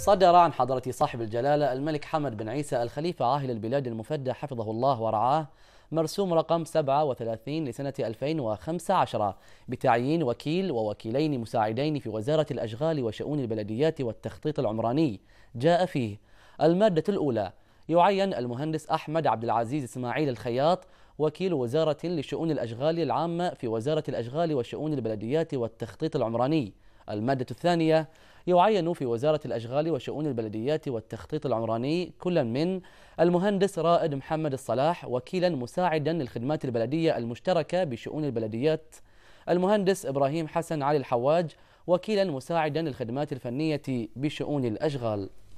صدر عن حضرة صاحب الجلالة الملك حمد بن عيسى الخليفة عاهل البلاد المفدى حفظه الله ورعاه مرسوم رقم 37 لسنة 2015 بتعيين وكيل ووكيلين مساعدين في وزارة الأشغال وشؤون البلديات والتخطيط العمراني جاء فيه المادة الأولى يعين المهندس أحمد عبد العزيز إسماعيل الخياط وكيل وزارة لشؤون الأشغال العامة في وزارة الأشغال وشؤون البلديات والتخطيط العمراني المادة الثانية يعين في وزارة الأشغال وشؤون البلديات والتخطيط العمراني كل من المهندس رائد محمد الصلاح وكيلا مساعدا للخدمات البلدية المشتركة بشؤون البلديات المهندس إبراهيم حسن علي الحواج وكيلا مساعدا للخدمات الفنية بشؤون الأشغال